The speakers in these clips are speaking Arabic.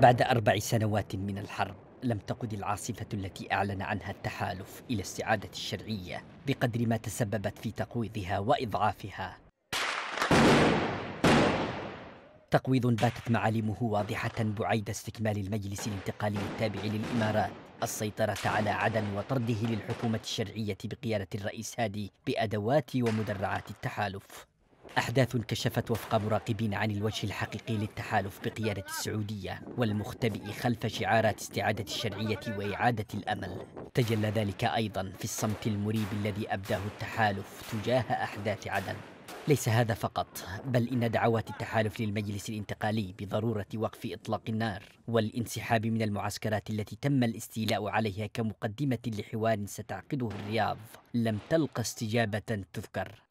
بعد أربع سنوات من الحرب لم تقد العاصفة التي أعلن عنها التحالف إلى استعادة الشرعية بقدر ما تسببت في تقويضها وإضعافها تقويض باتت معالمه واضحة بعيد استكمال المجلس الانتقالي التابع للإمارات السيطرة على عدن وطرده للحكومة الشرعية بقيادة الرئيس هادي بأدوات ومدرعات التحالف أحداث كشفت وفق مراقبين عن الوجه الحقيقي للتحالف بقيادة السعودية والمختبئ خلف شعارات استعادة الشرعية وإعادة الأمل تجلى ذلك أيضا في الصمت المريب الذي أبداه التحالف تجاه أحداث عدن ليس هذا فقط بل إن دعوات التحالف للمجلس الانتقالي بضرورة وقف إطلاق النار والانسحاب من المعسكرات التي تم الاستيلاء عليها كمقدمة لحوار ستعقده الرياض لم تلق استجابة تذكر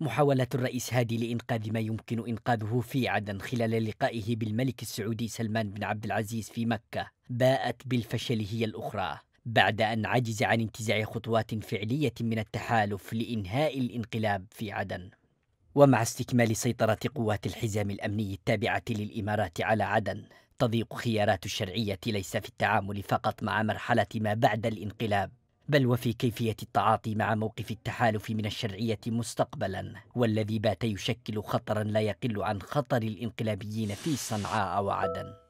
محاولة الرئيس هادي لإنقاذ ما يمكن إنقاذه في عدن خلال لقائه بالملك السعودي سلمان بن عبد العزيز في مكة باءت بالفشل هي الأخرى بعد أن عجز عن انتزاع خطوات فعلية من التحالف لإنهاء الانقلاب في عدن ومع استكمال سيطرة قوات الحزام الأمني التابعة للإمارات على عدن تضيق خيارات الشرعية ليس في التعامل فقط مع مرحلة ما بعد الانقلاب بل وفي كيفية التعاطي مع موقف التحالف من الشرعية مستقبلا والذي بات يشكل خطرا لا يقل عن خطر الانقلابيين في صنعاء وعدن